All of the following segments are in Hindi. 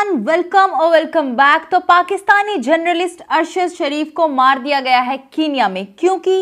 एवरीवन वेलकम और वेलकम बैक तो पाकिस्तानी जर्नलिस्ट अरशद शरीफ को मार दिया गया है कीनिया में क्योंकि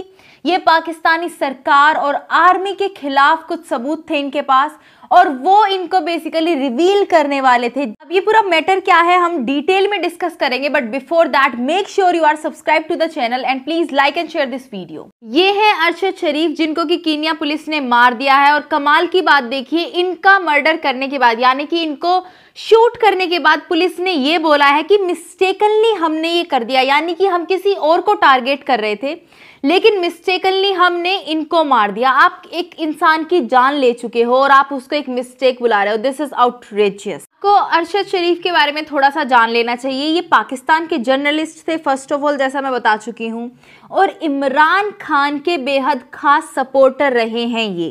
ये पाकिस्तानी सरकार और आर्मी के खिलाफ कुछ सबूत थे इनके पास और वो इनको बेसिकली रिवील करने वाले थे अब ये पूरा मैटर क्या है हम डिटेल में डिस्कस करेंगे but before that make sure you are subscribe to the channel and please like and share this video ये है अरशद शरीफ जिनको कि कीनिया पुलिस ने मार दिया है और कमाल की बात देखिए इनका मर्डर करने के बाद यानी कि इनको शूट करने के बाद पुलिस ने ये बोला है कि मिस्टेकनली हमने ये कर दिया यानी कि हम किसी और को टारगेट कर रहे थे लेकिन मिस्टेकनली हमने इनको मार दिया आप एक इंसान की जान ले चुके हो और आप उसको एक मिस्टेक बुला रहे हो दिस इज आउटरेजियस को अरशद शरीफ के बारे में थोड़ा सा जान लेना चाहिए ये पाकिस्तान के जर्नलिस्ट थे फर्स्ट ऑफ ऑल जैसा मैं बता चुकी हूँ और इमरान खान के बेहद खास सपोर्टर रहे हैं ये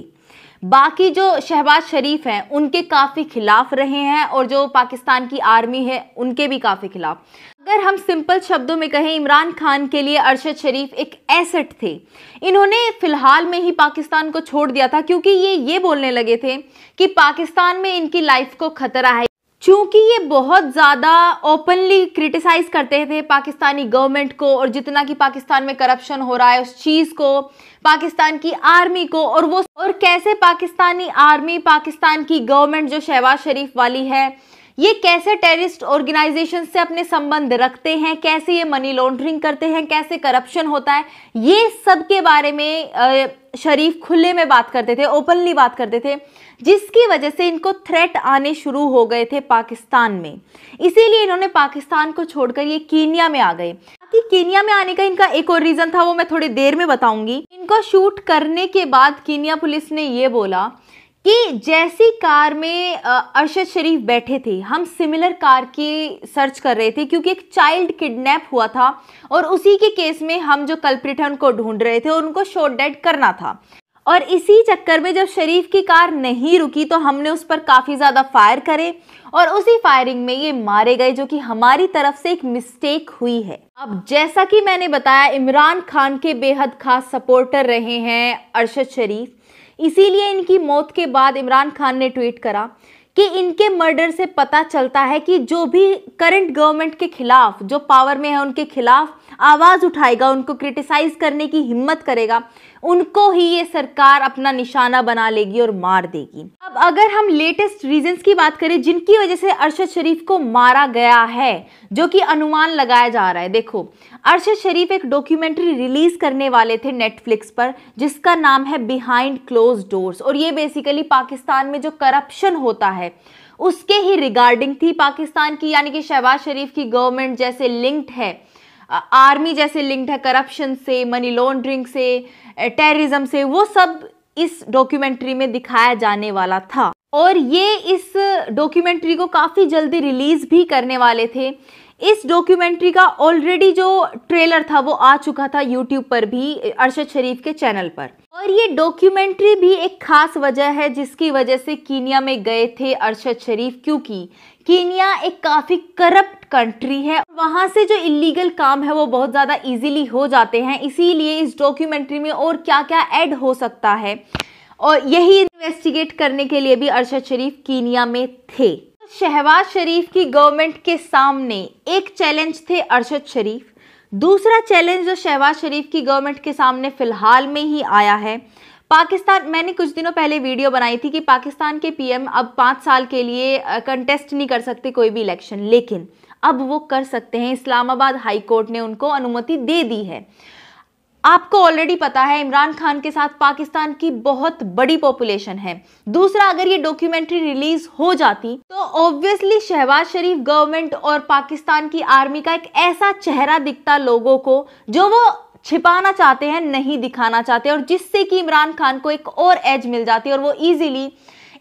बाकी जो शहबाज शरीफ हैं उनके काफ़ी खिलाफ रहे हैं और जो पाकिस्तान की आर्मी है उनके भी काफ़ी खिलाफ अगर हम सिंपल शब्दों में कहें इमरान खान के लिए अरशद शरीफ एक एसेट थे इन्होंने फ़िलहाल में ही पाकिस्तान को छोड़ दिया था क्योंकि ये ये बोलने लगे थे कि पाकिस्तान में इनकी लाइफ को ख़तरा है चूंकि ये बहुत ज़्यादा ओपनली क्रिटिसाइज़ करते थे पाकिस्तानी गवर्नमेंट को और जितना कि पाकिस्तान में करप्शन हो रहा है उस चीज़ को पाकिस्तान की आर्मी को और वो और कैसे पाकिस्तानी आर्मी पाकिस्तान की गवर्नमेंट जो शहबाज शरीफ वाली है ये कैसे टेररिस्ट ऑर्गेनाइजेशन से अपने संबंध रखते हैं कैसे ये मनी लॉन्ड्रिंग करते हैं कैसे करप्शन होता है ये सब के बारे में शरीफ खुले में बात करते थे ओपनली बात करते थे जिसकी वजह से इनको थ्रेट आने शुरू हो गए थे पाकिस्तान में इसीलिए इन्होंने पाकिस्तान को छोड़कर ये कीनिया में आ गए कि कीनिया में आने का इनका एक और रीज़न था वो मैं थोड़ी देर में बताऊंगी इनको शूट करने के बाद कीनिया पुलिस ने ये बोला कि जैसी कार में अरशद शरीफ बैठे थे हम सिमिलर कार की सर्च कर रहे थे क्योंकि एक चाइल्ड किडनैप हुआ था और उसी के केस में हम जो कल्प्रिट है उनको ढूंढ रहे थे और उनको शॉर्ट डेड करना था और इसी चक्कर में जब शरीफ की कार नहीं रुकी तो हमने उस पर काफ़ी ज़्यादा फायर करे और उसी फायरिंग में ये मारे गए जो कि हमारी तरफ से एक मिस्टेक हुई है अब जैसा कि मैंने बताया इमरान खान के बेहद खास सपोर्टर रहे हैं अरशद शरीफ इसीलिए इनकी मौत के बाद इमरान खान ने ट्वीट करा कि इनके मर्डर से पता चलता है कि जो भी करंट गवर्नमेंट के खिलाफ जो पावर में है उनके खिलाफ आवाज़ उठाएगा उनको क्रिटिसाइज करने की हिम्मत करेगा उनको ही ये सरकार अपना निशाना बना लेगी और मार देगी अब अगर हम लेटेस्ट रीजंस की बात करें जिनकी वजह से अरशद शरीफ को मारा गया है जो कि अनुमान लगाया जा रहा है देखो अरशद शरीफ एक डॉक्यूमेंट्री रिलीज करने वाले थे नेटफ्लिक्स पर जिसका नाम है बिहाइंड क्लोज डोर्स और ये बेसिकली पाकिस्तान में जो करप्शन होता है उसके ही रिगार्डिंग थी पाकिस्तान की यानी कि शहबाज शरीफ की गवर्नमेंट जैसे लिंक्ड है आर्मी जैसे लिंक्ड है करप्शन से मनी लॉन्ड्रिंग से टेररिज्म से वो सब इस डॉक्यूमेंट्री में दिखाया जाने वाला था और ये इस डॉक्यूमेंट्री को काफ़ी जल्दी रिलीज़ भी करने वाले थे इस डॉक्यूमेंट्री का ऑलरेडी जो ट्रेलर था वो आ चुका था यूट्यूब पर भी अरशद शरीफ के चैनल पर और ये डॉक्यूमेंट्री भी एक खास वजह है जिसकी वजह से कीनिया में गए थे अरशद शरीफ क्योंकि कीनिया एक काफ़ी करप्ट कंट्री है वहाँ से जो इलीगल काम है वो बहुत ज़्यादा इजीली हो जाते हैं इसीलिए इस डॉक्यूमेंट्री में और क्या क्या ऐड हो सकता है और यही इन्वेस्टिगेट करने के लिए भी अरशद शरीफ कीनिया में थे शहबाज शरीफ की गवर्नमेंट के सामने एक चैलेंज थे अरशद शरीफ दूसरा चैलेंज जो शहबाज शरीफ की गवर्नमेंट के सामने फिलहाल में ही आया है पाकिस्तान मैंने कुछ दिनों पहले वीडियो बनाई थी कि पाकिस्तान के पीएम अब पाँच साल के लिए कंटेस्ट नहीं कर सकते कोई भी इलेक्शन लेकिन अब वो कर सकते हैं इस्लामाबाद हाई कोर्ट ने उनको अनुमति दे दी है आपको ऑलरेडी पता है इमरान खान के साथ पाकिस्तान की बहुत बड़ी पॉपुलेशन है दूसरा अगर ये डॉक्यूमेंट्री रिलीज हो जाती तो ऑब्वियसली शहबाज शरीफ गवर्नमेंट और पाकिस्तान की आर्मी का एक ऐसा चेहरा दिखता लोगों को जो वो छिपाना चाहते हैं नहीं दिखाना चाहते और जिससे कि इमरान खान को एक और एज मिल जाती और वो ईजिली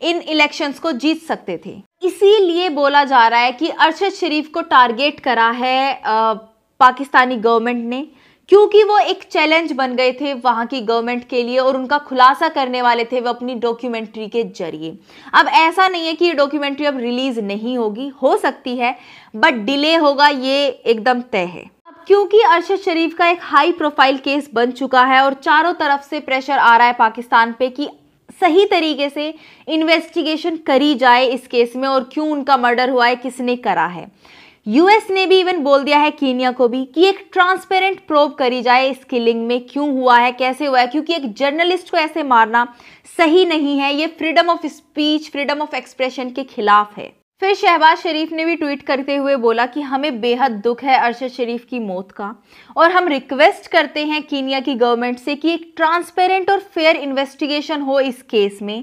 इन इलेक्शंस को जीत सकते थे इसीलिए बोला जा रहा है कि अरशद शरीफ को टारगेट करा है आ, पाकिस्तानी गवर्नमेंट ने क्योंकि वो एक चैलेंज बन गए थे वहां की गवर्नमेंट के लिए और उनका खुलासा करने वाले थे वो अपनी डॉक्यूमेंट्री के जरिए अब ऐसा नहीं है कि ये डॉक्यूमेंट्री अब रिलीज नहीं होगी हो सकती है बट डिले होगा ये एकदम तय है क्योंकि अरशद शरीफ का एक हाई प्रोफाइल केस बन चुका है और चारों तरफ से प्रेशर आ रहा है पाकिस्तान पे कि सही तरीके से इन्वेस्टिगेशन करी जाए इस केस में और क्यों उनका मर्डर हुआ है किसने करा है यूएस ने भी इवन बोल दिया है कीनिया को भी कि एक ट्रांसपेरेंट प्रूव करी जाए इस किलिंग में क्यों हुआ है कैसे हुआ है क्योंकि एक जर्नलिस्ट को ऐसे मारना सही नहीं है ये freedom of speech freedom of expression के खिलाफ है फिर शहबाज शरीफ ने भी ट्वीट करते हुए बोला कि हमें बेहद दुख है अरशद शरीफ की मौत का और हम रिक्वेस्ट करते हैं कीनिया की गवर्नमेंट से कि एक ट्रांसपेरेंट और फेयर इन्वेस्टिगेशन हो इस केस में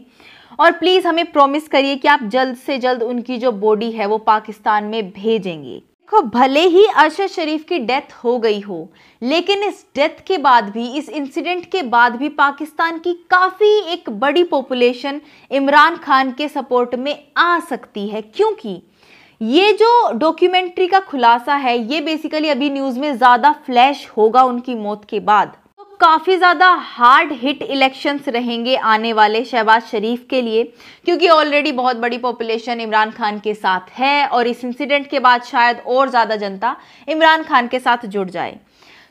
और प्लीज़ हमें प्रॉमिस करिए कि आप जल्द से जल्द उनकी जो बॉडी है वो पाकिस्तान में भेजेंगे देखो भले ही अरशद शरीफ की डेथ हो गई हो लेकिन इस डेथ के बाद भी इस इंसिडेंट के बाद भी पाकिस्तान की काफ़ी एक बड़ी पॉपुलेशन इमरान खान के सपोर्ट में आ सकती है क्योंकि ये जो डॉक्यूमेंट्री का खुलासा है ये बेसिकली अभी न्यूज़ में ज़्यादा फ्लैश होगा उनकी मौत के बाद काफ़ी ज़्यादा हार्ड हिट इलेक्शंस रहेंगे आने वाले शहबाज शरीफ के लिए क्योंकि ऑलरेडी बहुत बड़ी पॉपुलेशन इमरान खान के साथ है और इस इंसिडेंट के बाद शायद और ज़्यादा जनता इमरान खान के साथ जुड़ जाए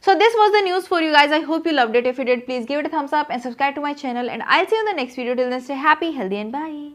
so this was the news for you guys I hope you loved it if you did please give it thumbs up and subscribe to my channel and I see you the next video till happy healthy and by